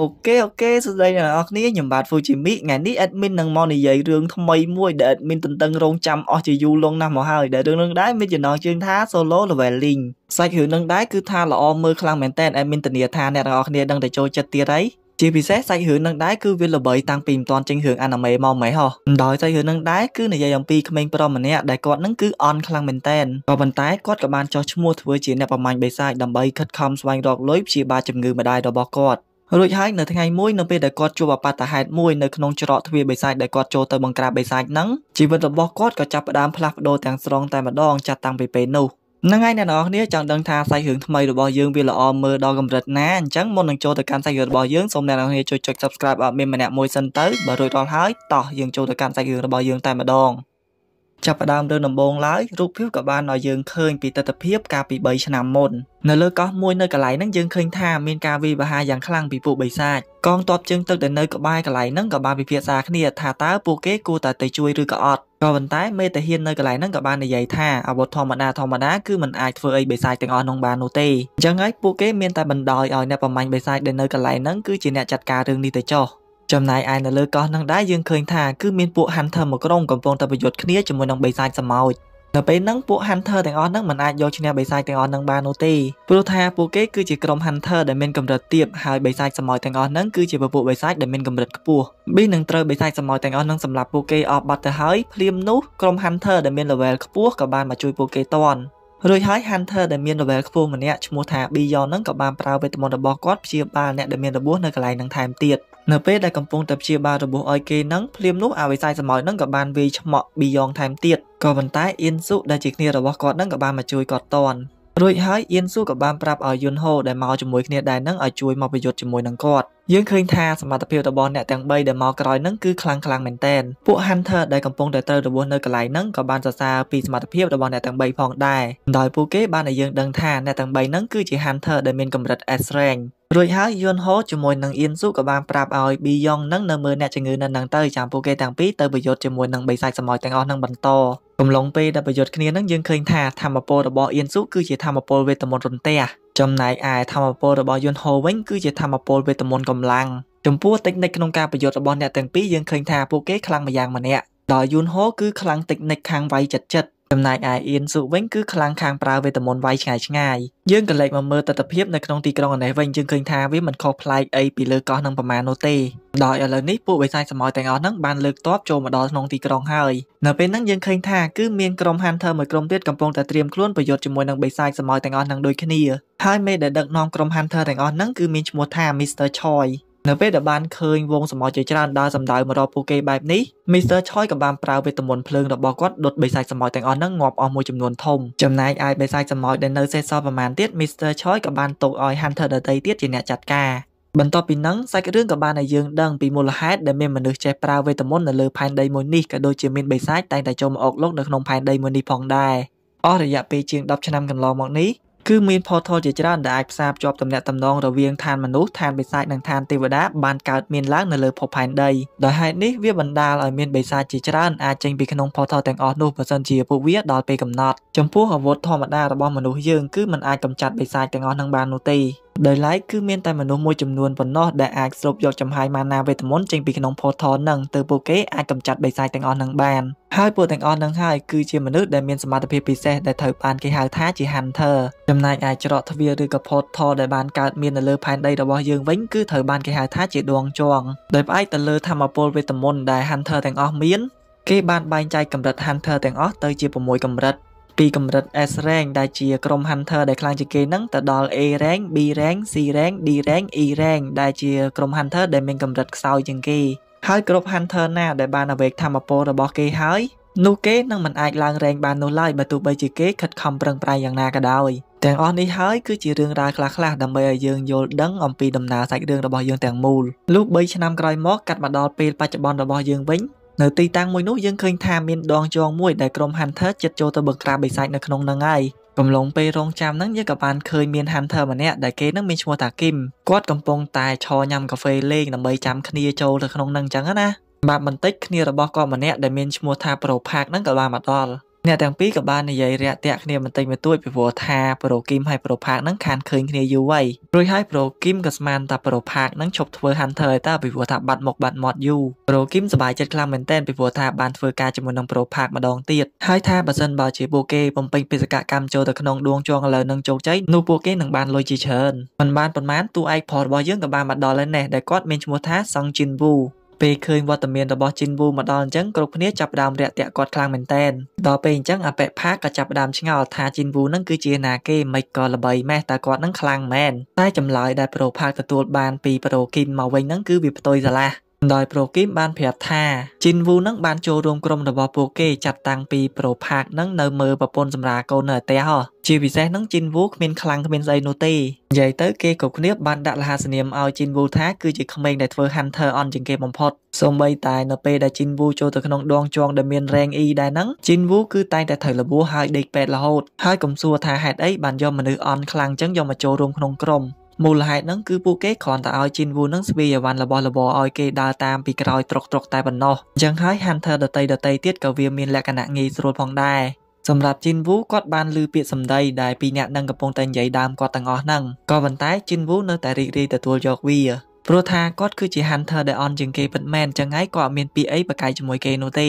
អូខេអូខេសួស្តីអ្នកនរគ្នាខ្ញុំបាទ Fujimi ថ្ងៃនេះ admin នឹងមកនិយាយរឿងថ្មីមួយដែល admin ទន្ទឹងរង់ចាំអស់ជាយូរលងណាស់មកហើយដែលរឿងនឹងដែរមានចំណងជើងថា solo leveling សាច់រឿងនឹងដែរគឺថាល្អមើលខ្លាំងមែនតើ admin ធានាថាអ្នកនរគ្នាដឹងតែចូលចិត្តទៀតហើយជាពិសេសសាច់រឿងនឹងដែរគឺវាល្បីតាំងពីមិនទាន់ចេញរឿងអាណាមេមកម៉េចហោះដោយសាច់រឿងនឹងដែរគឺនិយាយអំពីក្មេងប្រុសម្នាក់ដែលគាត់នឹងគឺអន់ខ្លាំងមែនតែនក៏ប៉ុន្តែគាត់ក៏បានចោះឈ្មោះធ្វើជាអ្នកប្រមាញ់បិសាចដើម្បីខិតខំស្វែងរកលុយព្យាបាលជំងឺម្ដាយរបស់គាត់រួចហើយនៅថ្ងៃមួយនៅពេលដែលគាត់ជួបអបតហេតុមួយនៅក្នុងច្រកទ្វារបិសាចដែលគាត់ចូលទៅបង្ក្រាបបិសាចហ្នឹងជីវិតរបស់គាត់ក៏ចាប់ផ្ដើមផ្លាស់ប្ដូរទាំងស្រុងតែម្ដងចាប់តាំងពីពេលនោះហ្នឹងហើយអ្នកនរគ្នាចង់ដឹងថាសាច់រឿងថ្មីរបស់យើងវាល្អមើលដល់កម្រិតណាអញ្ចឹងមុននឹងចូលទៅកាន់សាច់រឿងរបស់យើងសូមអ្នកនរគ្នាជួយចុច Subscribe ឲ្យមានម្នាក់មួយសិនទៅបើរួចរាល់ហើយតោះយើងចូលទៅកាន់សាច់រឿងរបស់យើងតែម្ដងចាប់ផ្ដើមលើដំបងឡើយរូបភាពក៏បានឲ្យយើងឃើញពីទស្សនភាពកាលពី3ឆ្នាំមុននៅលើកោះមួយនៅកន្លែងហ្នឹងយើងឃើញថាមានការវាយប្រហារយ៉ាងខ្លាំងពីពួកបិសាចកងទ័ពជើងទឹកដែលនៅក្បែរកន្លែងហ្នឹងក៏បានពិភាក្សាគ្នាថាតើពួកគេគួរតែទៅជួយឬក៏អត់ក៏ប៉ុន្តែមេតាហាននៅកន្លែងហ្នឹងក៏បាននិយាយថាអាវុធធម្មតាធម្មតាគឺមិនអាចធ្វើអីបិសាចទាំងអស់ក្នុងបាននោះទេអញ្ចឹងហើយពួកគេមានតែបណ្ដោយឲ្យអ្នកបំញ្ញបិសាចដែលនៅកន្លែងហ្នឹងគឺជាអ្នកចាត់ការរឿងនេះទៅចោះចំណាយឯនៅលើកោះនឹងដែរយើងឃើញថាគឺមានពួក Hunter មួយក្រុមកំពុងតែប្រយុទ្ធគ្នាជាមួយនឹងបិសាចសមោចនៅពេលហ្នឹងពួក Hunter ទាំងអស់ហ្នឹងមិនអាចយកឈ្នះបិសាចទាំងអស់ហ្នឹងបាននោះទេព្រោះថាពួកគេគឺជាក្រុម Hunter ដែលមានកម្រិតទាបហើយបិសាចសមោចទាំងអស់ហ្នឹងគឺជាពពួកបិសាចដែលមានកម្រិតខ្ពស់ B នឹងត្រូវបិសាចសមោចទាំងអស់ហ្នឹងសម្រាប់ពួកគេអស់បាត់ទៅហើយភ្លាមនោះក្រុម Hunter ដែលមាន level ខ្ពស់ក៏បានមកជួយពួកគេតន់រួចហើយ Hunter ដែលមាន level ខ្ពស់ម្នាក់ឈ្មោះថា Beyond ហ្នឹងក៏បានប្រើវេទមន្តរបស់គាត់ព្យាបាលអ្នកដែលមានរបួសនៅកន្លែងហ្នឹងថែមទៀតនៅពេលដែលកំពុងតែព្យាបាលរបួសឲ្យគេនឹងភ្លាមនោះអវិស័យសមោចនឹងក៏បានវាយឆ្មក់ប៊ីយ៉ងថែមទៀតក៏ប៉ុន្តែអ៊ីនស៊ូដែលជាគ្នារបស់គាត់នឹងក៏បានមកជួយគាត់តន់រួចហើយអ៊ីនស៊ូក៏បានប្រាប់ឲ្យយុនហូដែលមកជាមួយគ្នាដែរនឹងឲ្យជួយមកប្រយុទ្ធជាមួយនឹងគាត់យើងឃើញថាសមត្ថភាពរបស់អ្នកទាំង3ដែលមកក្រោយនឹងគឺខ្លាំងខ្លាំងមែនទែនពួក Hunter ដែលកំពុងតែត្រូវរវល់នៅកន្លែងហ្នឹងក៏បានសរសើរពីសមត្ថភាពរបស់អ្នកទាំង3ផងដែរដោយពួកគេបានឲ្យយើងដឹងថាអ្នកទាំង3ហ្នឹងគឺជា Hunter ដែលមានកម្រិត S rank រួចហើយយួនហូជាមួយនឹងអៀនស៊ូក៏បានប្រាប់ឲ្យប៊ីយ៉ុងនឹងនៅមើលអ្នកជំងឺនៅនឹងទៅចាំពួកគេទាំងពីរទៅប្រយុទ្ធជាមួយនឹងបិសាចសម័យទាំងអស់នឹងបន្តកំឡុងពេលដែលប្រយុទ្ធគ្នានឹងយើងឃើញថាធម្មពលរបស់អៀនស៊ូគឺជាធម្មពលវេទមន្តរន្ទះចំណែកឯធម្មពលរបស់យន្តហោវិញគឺជាធម្មពលវេទមន្តកម្លាំងចំពោះតិចនិចក្នុងការប្រយុទ្ធរបស់អ្នកទាំងពីរយើងឃើញថាពួកគេខ្លាំងម្យ៉ាងម្នាក់ដោយយន្តហោគឺខ្លាំងតិចនិចខាងវាយចិត្តចិត្តចំណែកឯអៀនសុវិញគឺខ្លាំងខាងប្រើវេទមន្តវាយឆ្ងាយឆ្ងាយយើងក៏លេចមកមើលទស្សនវិជ្ជានៅក្នុងទីក្រុងអានេះវិញយើងឃើញថាវាមិនខុសប្លែកអីពីលើកោះនឹងប្រមាណនោះទេដោយឥឡូវនេះពួកបិសាចសម័យទាំងអស់ហ្នឹងបានលើកតបចូលមកដល់ក្នុងទីក្រុងហើយនៅពេលហ្នឹងយើងឃើញថាគឺមានក្រុម Hunter មួយក្រុមទៀតកំពុងតែត្រៀមខ្លួនប្រយុទ្ធជាមួយនឹងបិសាចសម័យទាំងអស់ហ្នឹងដូចគ្នាហើយមេដែលដឹកនាំក្រុម Hunter ទាំងអស់ហ្នឹងគឺមានឈ្មោះថា Mr. Choi នៅពេលដែលបានឃើញវងសមោចច្រើនដើរសម្ដៅមករកពួកគេបែបនេះមីស្ទ័រឆយក៏បានប្រើវេទមន្តភ្លើងរបស់គាត់ដុតបិសាចសមោចទាំងអស់ហ្នឹងងាប់អស់មួយចំនួនធំចំណែកឯបិសាចសមោចដែលនៅសេសសល់ប្រមាណទៀតមីស្ទ័រឆយក៏បានទុកឲ្យ Hunter ដតីទៀតជាអ្នកចាត់ការបន្ទាប់ពីនឹងសាច់រឿងក៏បានឲ្យយើងដឹងពីមូលហេតុដែលមានមនុស្សចេះប្រើវេទមន្តនៅលើផែនដីមួយនេះក៏ដូចជាមានបិសាចតែងតែចូលមកអុកលោកនៅក្នុងផែនដីមួយនេះផងដែរអស់រយៈពេលជាង10ឆ្នាំកន្លងមកនេះគឺមានផលធរជាច្រើនដែលអាចផ្សារភ្ជាប់ទំនាក់ទំនងរវាងឋានមនុស្សឋានបិសាចនិងឋានទេវតា បានកើតមានឡើងនៅលើភពផែនដីដោយហេតុនេះវាបណ្ដាលឲ្យមានបិសាចជាច្រើនអាចចេញពីក្នុងផលធរទាំងអស់នោះបើសិនជាពួកវាដល់ពេលកំណត់ចំពោះអាវុធធម្មតារបស់មនុស្សយើងគឺมันអាចកម្ចាត់បិសាចទាំងអស់នឹងបាននោះទេដោយឡែកគឺមានតែមនុស្សមួយចំនួនប៉ុណ្ណោះដែលអាចស្រូបយកចំហាយម៉ាណាវេទមន្តចេញពីក្នុង portal នឹងទៅពួកគេអាចកម្ចាត់បិសាចទាំងអស់នឹងបានហើយពួកទាំងអស់នឹងហើយគឺជាមនុស្សដែលមានសមត្ថភាពពិសេសដែលត្រូវបានគេហៅថាជា hunter ចំណែកឯច្រកទ្វារឬក៏ portal ដែលបានកើតមាននៅលើផែនដីរបស់យើងវិញគឺត្រូវបានគេហៅថាជាដងជងដោយផ្អែកទៅលើធម្មពលវេទមន្តដែល hunter ទាំងអស់មានគេបានបែងចែកកម្រិត hunter ទាំងអស់ទៅជា6កម្រិតពីកម្រិត S rank ដែលជាក្រុម Hunter ដែលខ្លាំងជាងគេហ្នឹងទៅដល់ A rank B rank C rank D rank E rank ដែលជាក្រុម Hunter ដែលមានកម្រិតខ្សោយជាងគេហើយគ្រប់ Hunter ណាដែលបាន awake ធម្មពលរបស់គេហើយនោះគេនឹងមិនអាចឡើងរែងបាននោះឡើយបើទោះបីជាគេខិតខំប្រឹងប្រែងយ៉ាងណាក៏ដោយទាំងអស់នេះហើយគឺជារឿងរ៉ាវខ្លះៗដើម្បីឲ្យយើងយល់ដឹងអំពីដំណើរសាច់រឿងរបស់យើងទាំងមូលលុះ3ឆ្នាំក្រោយមកកាត់មកដល់ពេលបច្ចុប្បន្នរបស់យើងវិញនៅទីតាំងមួយនោះយើងឃើញថាមានដងចងមួយ ដែលក្រុម Hunter ជិតចូលទៅបង្ក្រាបបិសាចនៅក្នុងនឹងហើយកំឡុងពេលរងចាំហ្នឹងយើងក៏បានឃើញមាន Hunter ម្នាក់ដែលគេនឹងមានឈ្មោះថាគីមគាត់កំពុងតែឈរញ៉ាំកាហ្វេលេងដើម្បីចាំគ្នាចូលទៅក្នុងនឹងអញ្ចឹងណាបាទបន្តិចគ្នារបស់គាត់ម្នាក់ដែលមានឈ្មោះថាប្រូផាកហ្នឹងក៏បានមកដល់អ្នកទាំងពីរក៏បាននិយាយរាក់ទាក់គ្នាបន្តិចបន្តួចពីព្រោះថាប្រូគីមហើយប្រូផាកនឹងខានឃើញគ្នាយូរហើយរួចហើយប្រូគីមក៏ស្មានថាប្រូផាកនឹងឈប់ធ្វើ Hunter ហើយតើពីព្រោះថាបាត់មុខបាត់មាត់យូរប្រូគីមសប្បាយចិត្តខ្លាំងមែនទែនពីព្រោះថាបានធ្វើការជាមួយនឹងប្រូផាកម្ដងទៀតហើយថាបើសិនបើជាពួកគេបំពេញបេសកកម្មចូលទៅក្នុងដួងចងឥឡូវនឹងជោគជ័យនោះពួកគេនឹងបានលុយជាច្រើនមិនបានប៉ុន្មានតួឯកផលរបស់យើងក៏បានមកដល់ហើយណេះដែលគាត់មានឈ្មោះថា Song Jin Woo ពេលឃើញវត្តមានរបស់ជីនវូមកដល់អញ្ចឹងគ្រប់គ្នាចាប់ផ្ដើមរាក់ទាក់គាត់ខ្លាំងមែនតែនដល់ពេលអញ្ចឹងអពផាក៏ចាប់ផ្ដើមឆ្ងល់ថាជីនវូនឹងគឺជាណាគេមិនក៏ល្បីម៉េះតើគាត់នឹងខ្លាំងមែនតែចម្លើយដែលប្រូផាកទទួលបានពីប្រូគីមមកវិញនឹងគឺវាផ្ទុយស្រឡះដោយប្រូគីមបានប្រាប់ថាជីនវូនឹង បានចូលរួមក្រុមរបស់ពួកគេចាប់តាំងពីប្រូផាកនឹងនៅមើលប្រពន្ធសម្រាកូននៅផ្ទះជាពិសេសនឹងជីនវូគ្មានខ្លាំងគ្មានស្អីនោះទេនិយាយទៅគេក៏គ្នាបានដាក់លហាសនាមឲ្យជីនវូថាគឺជាក្មេងដែលធ្វើ Hunter on ជាងគេបំផុតសូម្បីតែនៅពេលដែលជីនវូចូលទៅក្នុងដងជាងដែលមាន rank E ដែរហ្នឹងជីនវូគឺតែងតែត្រូវលបួសហើយដេកពេទ្យរហូតហើយកុំសួរថាហេតុអីបានយកមនុស្ស on ខ្លាំងចឹងយកមកចូលរួមក្នុងក្រុមមូលហេតុហ្នឹងគឺពួកគេគ្រាន់តែឲ្យជីនវូហ្នឹងស្វីអីវ៉ាន់របស់របរឲ្យគេដើរតាមពីក្រោយត្រុកត្រុកតែប៉ុណ្ណោះអញ្ចឹងហើយ Hunter ដតី ដតីទៀតក៏វាមានលក្ខណៈងាយស្រួលផងដែរសម្រាប់ជីនវូគាត់បានលើពាក្យសម្ដីដែលពីរអ្នកនឹងកំពុងតែនិយាយដើមគាត់ទាំងអស់ហ្នឹងក៏ប៉ុន្តែជីនវូនៅតែរីករាយទទួលយកវាព្រោះថាគាត់គឺជា Hunter ដែលអន់ជាងគេពិតមែនចឹងហើយក៏អត់មានពាក្យអីប្រកែកជាមួយគេនោះទេ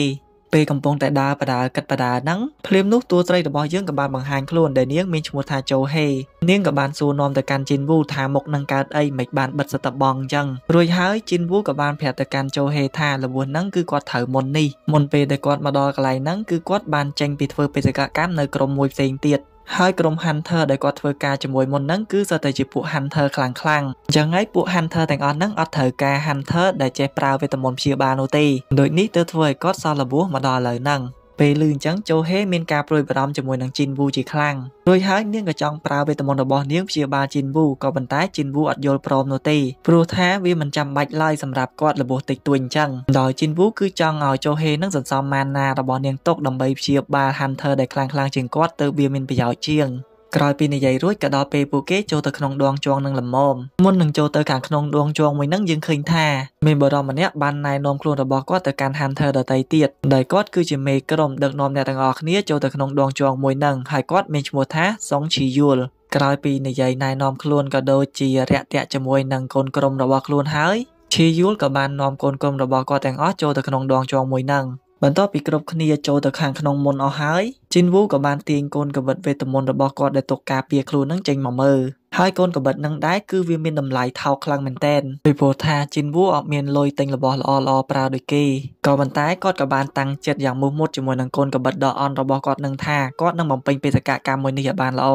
ពេលកំពុងតែដើរបដាលគិតបដាលហ្នឹងភ្លាមនោះតួស្រីរបស់យើងក៏បានបង្ហាញខ្លួនដែលនាងមានឈ្មោះថាចូហេនាងក៏បានសួរនាំទៅកាន់ជីនវូថាមុខនឹងកើតអីមិនបានបិទសតបងអញ្ចឹងរួចហើយជីនវូក៏បានប្រាប់ទៅកាន់ចូហេថាល្បួនហ្នឹងគឺគាត់ត្រូវមុននេះមុនពេលដែលគាត់មកដល់កន្លែងហ្នឹងគឺគាត់បានចេញពីធ្វើបេសកកម្មនៅក្រុមមួយផ្សេងទៀតហើយក្រុម Hunter ដែលគាត់ធ្វើការជាមួយមុនហ្នឹងគឺសតើជាពួក Hunter ខ្លាំងខ្លាំងអញ្ចឹងហើយពួក Hunter ទាំងអស់ហ្នឹងអត់ត្រូវការ Hunter ដែលចេះប្រើវេទមន្តព្យាបាលនោះទេដូចនេះទើបធ្វើឲ្យគាត់សល់របួសមកដល់ឥឡូវហ្នឹងពេលលឺអញ្ចឹងចូហេមានការប្រួយបារម្ភជាមួយនឹងជីនវូជាខ្លាំងរួចហើយនាងក៏ចង់ប្រើវេទមន្តរបស់នាងព្យាបាលជីនវូក៏ប៉ុន្តែជីនវូអត់យល់ព្រមនោះទេព្រោះថាវាមិនចាំបាច់ឡើយសម្រាប់គាត់របួសតិចតួចអញ្ចឹងដោយជីនវូគឺចង់ឲ្យចូហេនឹងសន្សំម៉ាណារបស់នាងទុកដើម្បីព្យាបាល Hunter ដែលខ្លាំងខ្លាំងជាងគាត់ទៅវាមានប្រយោជន៍ជាងក្រោយពីនិយាយរួចក៏ដល់ពេលពួកគេចូលទៅក្នុងដងជួងនឹងលមមមុននឹងចូលទៅខាងក្នុងដងជួងមួយនឹងយើងឃើញថាមានបរិមម្នាក់បានណែនាំខ្លួនរបស់គាត់ទៅកាន់ Hunter ដតីទៀតដែលគាត់គឺជាមេក្រុមដឹកនាំអ្នកទាំងអស់គ្នាចូលទៅក្នុងដងជួងមួយនឹងហើយគាត់មានឈ្មោះថាសុងឈីយូលក្រោយពីនិយាយណែនាំខ្លួនក៏ដូចជារាក់ទាក់ជាមួយនឹងកូនក្រុមរបស់ខ្លួនហើយឈីយូលក៏បាននាំកូនក្រុមរបស់គាត់ទាំងអស់ចូលទៅក្នុងដងជួងមួយនឹងបន្ទាប់ពីគ្រប់គ្នាចូលទៅខាងក្នុងមុនអស់ហើយជីនវូក៏បានទាញកូនកបិតវេទមន្តរបស់គាត់ដែលទុកការពារខ្លួននឹងចេញមកមើលហើយកូនកបិតនឹងដែរគឺវាមានតម្លៃថោកខ្លាំងមែនទែនពីព្រោះថាជីនវូអត់មានលុយទិញរបស់ល្អល្អប្រើដូចគេក៏ប៉ុន្តែគាត់ក៏បានតាំងចិត្តយ៉ាងមោះមុតជាមួយនឹងកូនកបិតដ៏អន់របស់គាត់នឹងថាគាត់នឹងបំពេញបេសកកម្មមួយនេះឲ្យបានល្អ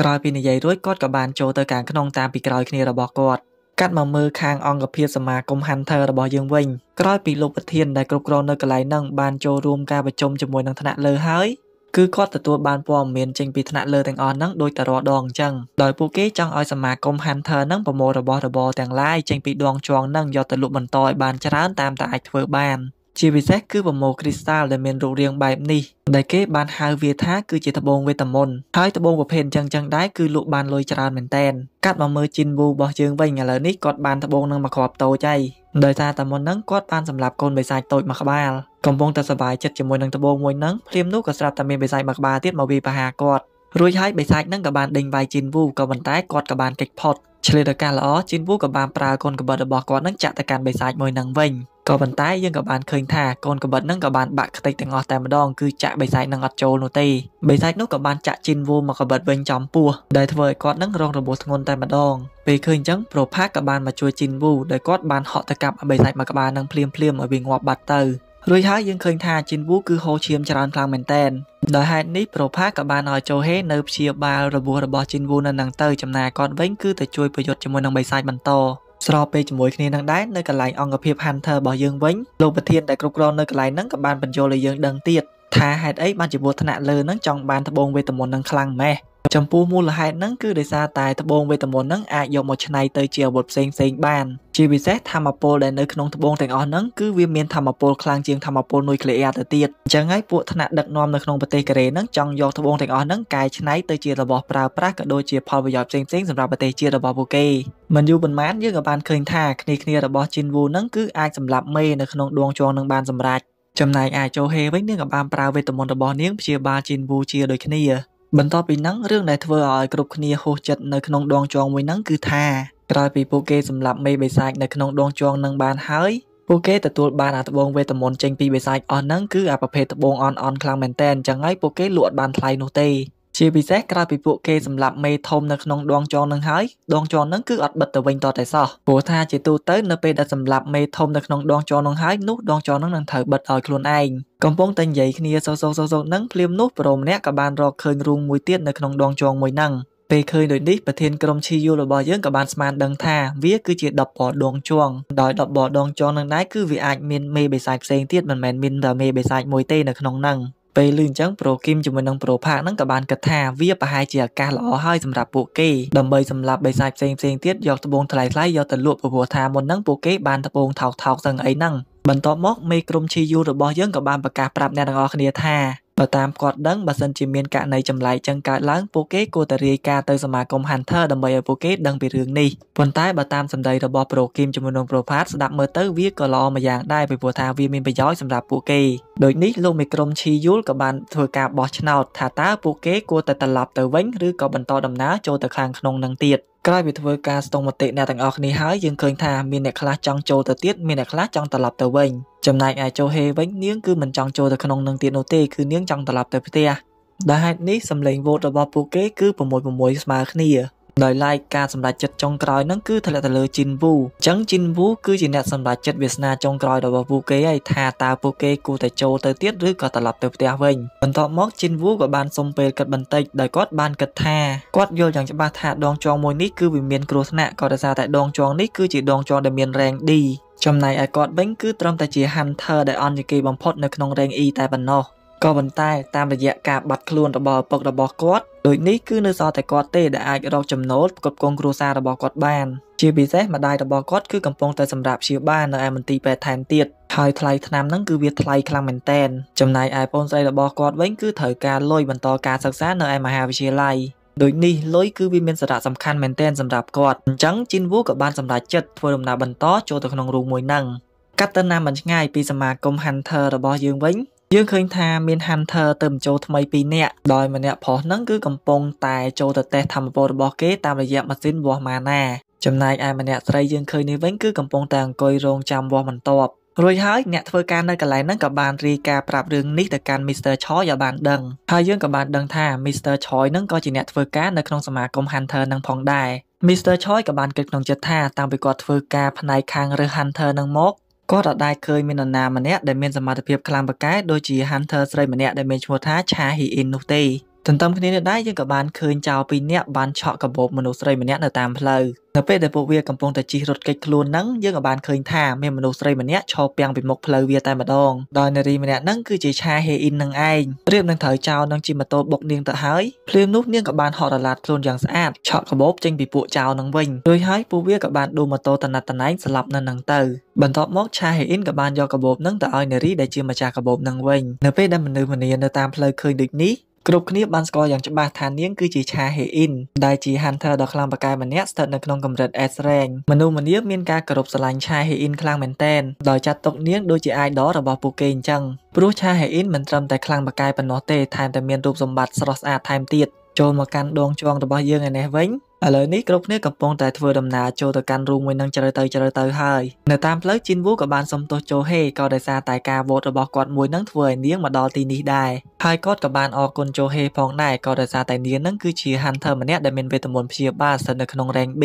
ក្រោយពីនិយាយរួចគាត់ក៏បានចូលទៅខាងក្នុងតាមពីក្រោយគ្នារបស់គាត់កាត់មកមើលខាងអង្គភាពសមាគម Hunter របស់យើងវិញក្រោយពីលោកប្រធានដែលគ្រប់គ្រងនៅកន្លែងហ្នឹងបានចូលរួមការប្រជុំជាមួយនឹងថ្នាក់លើហើយគឺគាត់ទទួលបានព័ត៌មានចេញពីថ្នាក់លើទាំងអស់ហ្នឹងដោយតែរាល់ដងអញ្ចឹងដោយពួកគេចង់ឲ្យសមាគម Hunter ហ្នឹងប្រមូលរបស់របរទាំងឡាយចេញពីដងជងហ្នឹងយកទៅលក់បន្តឲ្យបានច្រើនតាមតែអាចធ្វើបានជាពិសេសគឺប្រមូលគ្រីស្តាល់ដែលមានរូបរាងបែបនេះដែលគេបានហៅវាថាគឺជាត្បូងវេទមន្តហើយត្បូងប្រភេទចឹងចឹងដែរគឺលក់បានលុយច្រើនមែនតែនកាត់មកមើលជីនវូរបស់យើងវិញឥឡូវនេះគាត់បានត្បូងនឹងមកគ្រាប់តូចហើយដោយសារតែមុនហ្នឹងគាត់បានសម្លាប់កូនបិសាចតូចមួយក្បាលកំពុងតែសប្បាយចិត្តជាមួយនឹងត្បូងមួយហ្នឹងព្រាមនោះក៏ស្រាប់តែមានបិសាចមួយក្បាលទៀតមកវាប្រហារគាត់រួចហើយបិសាចហ្នឹងក៏បានដេញវាយជីនវូក៏ប៉ុន្តែគាត់ក៏បានកិច្ចផុតឆ្លៀតឱកាសល្អជីនវូក៏បានប្រើកូនកបិតរបស់គាត់នឹងចាក់ទៅកាន់បិសាចមួយនឹងវិញក៏ប៉ុន្តែយើងក៏បានឃើញថាកូនកបិតនឹងក៏បានបាក់ខ្ទេចទាំងអស់តែម្ដងគឺចាក់បិសាចនឹងអត់ចូលនោះទេបិសាចនោះក៏បានចាក់ជីនវូមកកបិតវិញចំពោះដែលធ្វើឲ្យគាត់នឹងរងរបួសធ្ងន់តែម្ដងពេលឃើញអញ្ចឹងប្រផាក៏បានមកជួយជីនវូដោយគាត់បានហក់ទៅកាប់បិសាចមកក្បាលនឹងភ្លាមភ្លាមឲ្យវាងាប់បាត់ទៅរួចហើយយើងឃើញថាជីនវូគឺហូរឈាមច្រើនខ្លាំងមែនតែនដោយហេតុនេះប្រផាក៏បានឲ្យចូហេនៅព្យាបាលរបួសរបស់ជីនវូនៅនឹងទៅចំណាគាត់វិញគឺទៅជួយប្រយុទ្ធជាមួយនឹងបិសាចបន្តស្របពេលជាមួយគ្នានឹងដែរនៅកន្លែងអង្គភាព Hunter របស់យើងវិញលោកប្រធានដែលគ្រប់គ្រងនៅកន្លែងហ្នឹងក៏បានបញ្យល់ឲ្យយើងដឹងទៀតថាហេតុអីបានជាវោថ្នាក់លើនឹងចង់បានត្បូងវេទមន្តនឹងខ្លាំងម៉េះចំពោះមូលហេតុហ្នឹងគឺដោយសារតែត្បូងវេទមន្តហ្នឹងអាចយកមកច្នៃទៅជាអាវុធផ្សេងផ្សេងបានជាពិសេសធម្មពលដែលនៅក្នុងត្បូងទាំងអស់ហ្នឹងគឺវាមានធម្មពលខ្លាំងជាងធម្មពលនុយក្លេអ៊ែរទៅទៀតអញ្ចឹងហើយពួកថ្នាក់ដឹកនាំនៅក្នុងប្រទេសកូរ៉េហ្នឹងចង់យកត្បូងទាំងអស់ហ្នឹងកែច្នៃទៅជារបស់ប្រើប្រាស់ក៏ដូចជាផលប្រយោជន៍ផ្សេងផ្សេងសម្រាប់ប្រទេសជាតិរបស់ពួកគេមិនយូរប៉ុន្មានយើងក៏បានឃើញថាគ្នាគ្នារបស់ជីនវូហ្នឹងគឺអាចសម្លាប់មេនៅក្នុងដួងជងនឹងបានសម្រេចចំណែកអាចូហេវិញនាងក៏បានប្រើវេទមន្តរបស់នាងព្យាបាលជីនវូជាដូចគ្នាបន្ទាប់ពីហ្នឹងរឿងដែលធ្វើឲ្យគ្រប់គ្នាហោះចិត្តនៅក្នុងដងចងមួយហ្នឹងគឺថាក្រោយពីពួកគេសម្លាប់មេបិសាចនៅក្នុងដងចងនឹងបានហើយពួកគេទទួលបានអាត្បូងវេទមន្តចេញពីបិសាចអស់ហ្នឹងគឺអាប្រភេទត្បូងអន់អន់ខ្លាំងមែនតើអញ្ចឹងហើយពួកគេលក់បានថ្លៃនោះទេជាពិសេសក្រៅពីពួកគេសម្រាប់មេធំនៅក្នុងដងចងនឹងហើយដងចងនឹងគឺអត់បិទទៅវិញតតែសោះព្រោះថាជាទូទៅ នៅពេលដែលសម្រាប់មេធំនៅក្នុងដងចងនឹងហើយនោះដងចងនឹងនឹងត្រូវបិទឲ្យខ្លួនឯងកំពុងតែនិយាយគ្នាសូសូសូសូនឹងភ្លាមនោះប្រុសម្នាក់ក៏បានរកឃើញរូងមួយទៀតនៅក្នុងដងចងមួយហ្នឹងពេលឃើញដូចនេះប្រធានក្រុមឈីយូរបស់យើងក៏បានស្មានដឹងថាវាគឺជា10បដងជងដោយ10បដងជងនឹងដែរគឺវាអាចមានមេបេសាយផ្សេងទៀតមិនមែនមានតែមេបេសាយមួយទេនៅក្នុងហ្នឹងពេលលឺអញ្ចឹងប្រូគីមជាមួយនឹងប្រូផាកហ្នឹងក៏បានគិតថាវាប្រហែលជាឱកាសល្អហើយសម្រាប់ពួកគេដើម្បីសម្រាប់បិសាចផ្សេងផ្សេងទៀតយកត្បូងថ្លៃថ្លៃយកទៅលក់ព្រោះថាមុនហ្នឹងពួកគេបានត្បូងថោកថោកស្អីហ្នឹងបន្ទាប់មកមេក្រុមឈីយូរបស់យើងក៏បានប្រកាសប្រាប់អ្នកទាំងអស់គ្នាថាបើតាមគាត់ដឹងបើសិនជាមានករណីចម្លែកចឹងកើតឡើងពួកគេគួរតែរាយការណ៍ទៅសមាគម Hunter ដើម្បីឲ្យពួកគេដឹងពីរឿងនេះប៉ុន្តែបើតាមសម្ដីរបស់ប្រូគីមជាមួយនឹងប្រូផាតស្ដាប់មើលទៅវាក៏ល្អមួយយ៉ាងដែរពីព្រោះថាវាមានប្រយោជន៍សម្រាប់ពួកគេដូចនេះលោកមេក្រុមឈីយូលក៏បានធ្វើការបោះឆ្នោតថាតើពួកគេគួរតែត្រឡប់ទៅវិញឬក៏បន្តដំណើរចូលទៅខាងក្នុងនឹងទៀត។ក្រោយពីធ្វើការស្ទង់មតិអ្នកទាំងអស់គ្នាហើយយើងឃើញថាមានអ្នកខ្លះចង់ចូលទៅទៀតមានអ្នកខ្លះចង់ត្រឡប់ទៅវិញចំណែកឯចូហេវិញនាងគឺមិនចង់ចូលទៅក្នុងនឹងទៀតនោះទេគឺនាងចង់ត្រឡប់ទៅផ្ទះដែលហេតុនេះសម្លេងវោតរបស់ពួកគេគឺ6 6ស្មើគ្នាដោយឡែកការសម្រេចចិត្តចុងក្រោយហ្នឹងគឺធ្លាក់ទៅលើជីនវូអញ្ចឹងជីនវូគឺជាអ្នក សម្រេចចិត្តវាសនាចុងក្រោយរបស់ពួកគេហើយថាតើពួកគេគួរតែចូលទៅទៀតឬក៏ត្រឡប់ទៅផ្ទះវិញបន្ទាប់មកជីនវូក៏បានសុំពេលគិតបន្តិចដោយគាត់បានគិតថាគាត់យល់យ៉ាងច្បាស់ថាដងចងមួយនេះគឺវាមាន គ្រោះថ្នាក់ក៏ដោយសារតែដងចងនេះគឺជាដងចងដែលមានរ៉ែងឌីចំណែកឯគាត់វិញគឺត្រឹមតែជា Hunter ដែលអន់ជាគេបំផុតនៅក្នុងរ៉ែង E តែប៉ុណ្ណោះក៏ប៉ុន្តែតាមរយៈការបាត់ខ្លួនរបស់ឪពុករបស់គាត់ដូចនេះគឺនៅសល់តែគាត់ទេដែលអាចរកចំណូលផ្គត់ផ្គង់គ្រួសាររបស់គាត់បាន ជាពិសេសម្ដាយរបស់គាត់គឺកំពុងតែសម្រាប់ព្យាបាលនៅឯមន្ទីរពេទ្យថែមទៀតហើយថ្លៃថ្នាំហ្នឹងគឺវាថ្លៃខ្លាំងមែនតែនចំណែកឯប្អូនស្រីរបស់គាត់វិញគឺត្រូវការលុយបន្តការសិក្សានៅឯមហាវិទ្យាល័យដូចនេះលុយគឺវាមានសារៈសំខាន់មែនទែនសម្រាប់គាត់អញ្ចឹងជីនវូក៏បានសម្រេចចិត្តធ្វើដំណើរបន្តចូលទៅក្នុងរូងមួយហ្នឹងកាត់ទៅណាមិនឆ្ងាយពីសមាគម Hunter របស់យើងវិញយើងឃើញថាមាន Hunter ទៅបញ្ចូលថ្មី2នាក់ដោយម្នាក់ប្រុសហ្នឹងគឺកំពុងតែចូលទៅតេស្តធម្មពលរបស់គេតាមរយៈម៉ាស៊ីនវាស់ម៉ាណាចំណែកឯម្នាក់ស្រីយើងឃើញនេះវិញគឺកំពុងតែអង្គុយរងចាំវាស់បន្ទាប់រួចហើយអ្នកធ្វើការនៅកន្លែងហ្នឹងក៏បានរាយការណ៍ប្រាប់រឿងនេះទៅកាន់ Mr. Choi ឲ្យបានដឹងហើយយើងក៏បានដឹងថា Mr. Choi ហ្នឹងក៏ជាអ្នកធ្វើការនៅក្នុងសមាគម Hunter ហ្នឹងផងដែរ Mr. Choi ក៏បានគិតក្នុងចិត្តថាតាំងពីគាត់ធ្វើការផ្នែកខាងរើស Hunter ហ្នឹងមកគាត់ក៏ដែរឃើញមាននរណាម្នាក់ដែលមានសមត្ថភាពខ្លាំងពូកែដូចជា Hunter ស្រីម្នាក់ដែលមានឈ្មោះថា Cha Hee In នោះទេទន្ទឹមគ្នានេះដែរយើងក៏បានឃើញចៅពីរនាក់បានឆក់កាបូបមនុស្សស្រីម្នាក់នៅតាមផ្លូវនៅពេលដែលពួកវាកំពុងតែជិះរត់គេចខ្លួនហ្នឹងយើងក៏បានឃើញថាមានមនុស្សស្រីម្នាក់ឈរពាំងពីមុខផ្លូវវាតែម្ដងដោយនារីម្នាក់ហ្នឹងគឺជាឆាហេអ៊ីននឹងឯងព្រៀបនឹងត្រូវចោលនឹងជាម៉ូតូបុកនាងទៅហើយភ្លាមនោះនាងក៏បានហត់រឡាត់ខ្លួនយ៉ាងស្អាតឆក់កាបូបចេញពីពួកចោលនឹងវិញរួចហើយពួកវាក៏បានដូរម៉ូតូតណាត់តណែងស្លាប់នៅនឹងទៅបន្ទាប់មកឆាហេអ៊ីនក៏បានយកកាបូបនឹងទៅឲ្យនារីដែលជាម្ចាស់កាបូបនឹងវិញនៅពេលដែលមនុស្សម្នានៅតាមផ្លូវឃើញដូចនេះគ្រប់គ្នាបានស្គាល់យ៉ាងច្បាស់ថានាងគឺជាឆាហេអ៊ីនដែលជា Hunter ដ៏ខ្លាំងប្រកែកម្នាក់ស្ថិតនៅក្នុងកម្រិត S rank មនុស្សម្នាមានការគោរពស្រឡាញ់ឆាហេអ៊ីនខ្លាំងមែនទែនដោយចាត់ទុកនាងដូចជា idol របស់ពួកគេអញ្ចឹងព្រោះឆាហេអ៊ីនមិនត្រឹមតែខ្លាំងប្រកែប៉ុណ្ណោះទេថែមទាំងមានរូបសម្បត្តិស្រស់ស្អាតថែមទៀតចូលមកកាន់ដងជងរបស់យើងឯនេះវិញឥឡូវនេះគ្រប់គ្នាកំពុងតែធ្វើដំណើរចូលទៅកាន់រូងមួយនឹងជ្រៅទៅជ្រៅទៅហើយនៅតាមផ្លូវជីនវូក៏បានសំទោសចូលហេក៏ដោយសារតែការវោតរបស់គាត់មួយនឹងធ្វើឲ្យនាងមកដល់ទីនេះដែរហើយគាត់ក៏បានអរគុណចូលហេផងដែរក៏ដោយសារតែនាងនឹងគឺជា Hunter ម្នាក់ដែលមានវេទមន្តព្យាបាលស្ថិតនៅក្នុង Rank B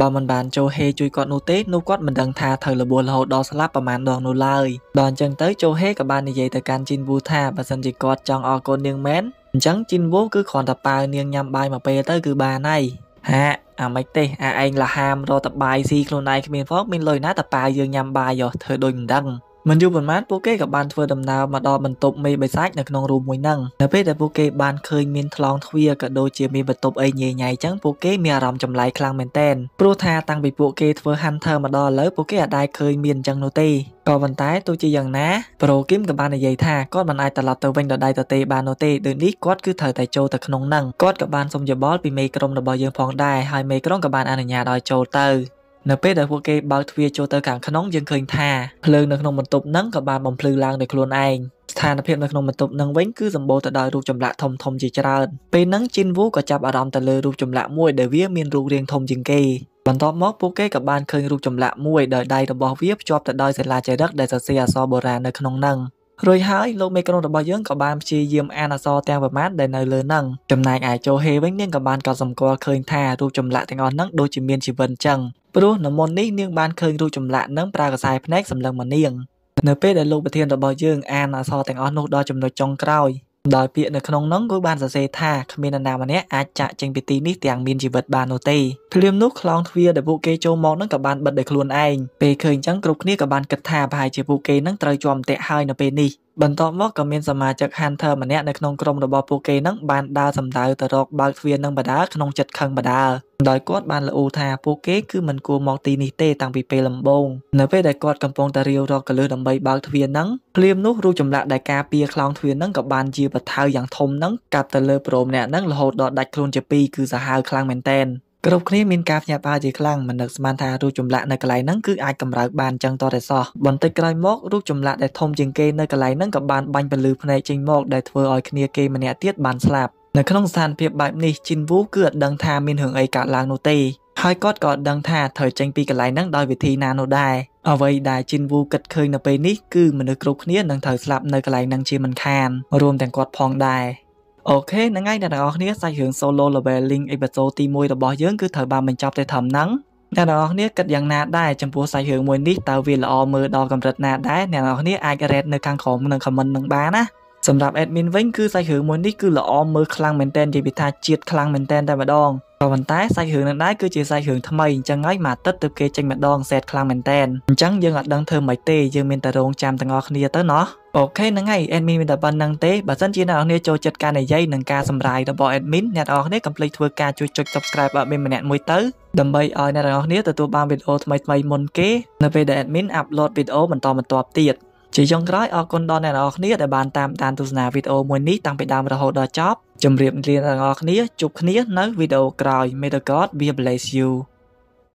បើមិនបានចូលហេជួយគាត់នោះទេនោះគាត់មិនដឹងថាត្រូវលបួលរហូតដល់ស្លាប់ប្រមាណដងនោះឡើយដល់អញ្ចឹងទៅចូលហេក៏បាននិយាយទៅកាន់ជីនវូថាបើសិនជាគាត់ចង់អរគុណនាងមែនអញ្ចឹងជីនវូគឺគ្រាន់តែប៉ាវនាងញ៉ាំបាយមួយពេលទៅគឺបានហើយហាអាម៉េចទេអាឯងលះហាមរកតបាយស៊ីខ្លួនឯងគ្មានផងមានលុយណាតបាយយើងញ៉ាំបាយយោធ្វើដូចមិនដឹងមិនយូរប៉ុន្មានពួកគេក៏បានធ្វើដំណើរមកដល់បន្ទប់មេបិសាចនៅក្នុងរូមមួយហ្នឹងនៅពេលដែលពួកគេបានឃើញមានថ្លង់ទ្វារក៏ដូចជាមានបន្ទប់អីញ៉ៃញ៉ៃចឹងពួកគេមានអារម្មណ៍ចម្លែកខ្លាំងមែនទែនព្រោះថាតាំងពីពួកគេធ្វើ Hunter មកដល់ឥឡូវពួកគេអាចដែរឃើញមានចឹងនោះទេក៏ប៉ុន្តែទោះជាយ៉ាងណាប្រូគីមក៏បាននិយាយថាគាត់មិនអាចត្រឡប់ទៅវិញដល់ដៃតទេបាននោះទេដូចនេះគាត់គឺត្រូវតែចូលទៅក្នុងហ្នឹងគាត់ក៏បានសុំយោបល់ពីមេក្រុមរបស់យើងផងដែរហើយមេក្រុមក៏បានអនុញ្ញាតឲ្យចូលទៅនៅពេលដែលពួកគេបើកទ្វារចូលទៅខាងក្នុងយើងឃើញថាភ្លើងនៅក្នុងបន្ទប់នឹងក៏បានបំភ្លឺឡើងដោយខ្លួនឯងស្ថានភាពនៅក្នុងបន្ទប់នឹងវិញគឺសម្បូរទៅដោយរូបចម្លាក់ធំធំជាច្រើនពេលហ្នឹងជីនវូក៏ចាប់អារម្មណ៍ទៅលើរូបចម្លាក់មួយដែលវាមានរូបរាងធំជាងគេបន្ទាប់មកពួកគេក៏បានឃើញរូបចម្លាក់មួយដោយដៃរបស់វាភ្ជាប់ទៅដោយសិលាចារឹកដែលសរសេរអក្សរបុរាណនៅក្នុងនឹងរួចហើយលោកមេក្រុងរបស់យើងក៏បានព្យាយាមអានអក្សរទាំងប្រមាណដែលនៅលើនឹងចំណែកឯចូហេវិញនាងក៏បានកត់សម្គាល់ឃើញថារូបចម្លាក់ទាំងអស់នឹងដូចជាមានជីវិតអញ្ចឹងព្រោះនៅមុននេះនាងបានឃើញរូបចម្លាក់នឹងប្រើខ្សែភ្នែកសម្លឹងមកនាងនៅពេលដែលលោកប្រធានរបស់យើងអានអក្សរទាំងអស់នោះដល់ចំណុចចុងក្រោយដោយពាក្យនៅក្នុងនោះគឺបានសរសេរថាគ្មាននរណាម្នាក់អាចចាក់ចេញពីទីនេះទាំងមានជីវិតបាននោះទេភ្លាមនោះខ្លោងទ្វារដែលពួកគេចូលមកនឹងក៏បានបិទដោយខ្លួនឯងពេលឃើញអញ្ចឹងគ្រប់គ្នាក៏បានគិតថាប្រហែលជាពួកគេនឹងត្រូវជាប់ម្ទាក់ហើយនៅពេលនេះបន្ទាប់មកក៏មានសមាជិក Hunter ម្នាក់នៅក្នុងក្រុមរបស់ពួកគេនឹងបានដើរសម្ដៅទៅរកបើកទ្វារនឹងបដាក្នុងចិត្តខឹងបដាដោយគាត់បានល្អូថាពួកគេគឺមិនគួរមកទីនេះទេតាំងពីពេលដំបូងនៅពេលដែលគាត់កំពុងតែរាវរកកលឹះដើម្បីបើកទ្វារនឹងភ្លាមនោះរូបចម្លាក់ដែលការពារខ្លោងទ្វារនឹងក៏បានជាបថៅយ៉ាងធំនឹងកាប់ទៅលើប្រមម្នាក់នឹងរហូតដល់ដាច់ខ្លួនជាពីរគឺសាហាវខ្លាំងមែនតែនគ្រប់គ្នាមានការភ្ញាក់ផ្អើលជាខ្លាំងមិននឹកស្មានថារូបចម្លាក់នៅកន្លែងហ្នឹងគឺអាចកម្រើកបានចឹងតតែសោះបន្តិចក្រោយមករូបចម្លាក់ដែលធំជាងគេនៅកន្លែងហ្នឹងក៏បានបាញ់ពន្លឺភ្នែកចេញមកដែលធ្វើឲ្យគ្នាគេម្នាក់ទៀតបានស្លាប់នៅក្នុងស្ថានភាពបែបនេះជីនវូគឺអត់ដឹងថាមានរឿងអីកើតឡើងនោះទេហើយគាត់ក៏ដឹងថាត្រូវចេញពីកន្លែងហ្នឹងដោយវិធីណានោះដែរអ្វីដែលជីនវូគិតឃើញនៅពេលនេះគឺមនុស្សគ្រប់គ្នានឹងត្រូវស្លាប់នៅកន្លែងហ្នឹងជាមិនខានរួមទាំងគាត់ផងដែរអូខេហ្នឹងហើយអ្នកទាំងអស់គ្នាសាច់រឿង Solo Leveling episode ទី1របស់យើងគឺត្រូវបានបញ្ចប់ទៅធំហ្នឹងអ្នកនរគ្នាគិតយ៉ាងណាដែរចំពោះសាច់រឿងមួយនេះតើវាល្អមើលដល់កម្រិតណាដែរអ្នកនរគ្នាអាច rate នៅខាងក្រោមនៅ comment នឹងបានណាសម្រាប់ admin វិញគឺសាច់រឿងមួយនេះគឺល្អមើលខ្លាំងមែនទែននិយាយថាជាតិខ្លាំងមែនទែនតែម្ដងក៏ប៉ុន្តែសាច់រឿងនឹងដែរគឺជាសាច់រឿងថ្មីអញ្ចឹងហើយមកទឹកទៅគេចេញម្ដងសេតខ្លាំងមែនទែនអញ្ចឹងយើងអត់ដឹងធ្វើម៉េចទេយើងមានតែរងចាំទាំងអស់គ្នាទៅណោះអូខេហ្នឹងហើយ admin មានតែប៉ុណ្្នឹងទេបើសិនជាអ្នកនរគ្នាចូលចិត្តការនិយាយនិងការសម្រាយរបស់ admin អ្នកនរគ្នាកុំភ្លេចធ្វើការជួយចុច subscribe បើមានម្នាក់មួយទៅដើម្បីឲ្យអ្នកនរគ្នាទទួលបានវីដេអូថ្មីៗមុនគេនៅពេលដែល admin upload វីដេអូបន្តបន្ទាប់ទៀតជាចុងក្រោយអរគុណដល់អ្នកនរគ្នាដែលបានតាមដានទស្សនាវីដេអូមួយនេះតាំងពីដើមរហូតដល់ចប់ជម្រាបលាអ្នកនរគ្នាជួបគ្នានៅវីដេអូក្រោយ May the God be bless you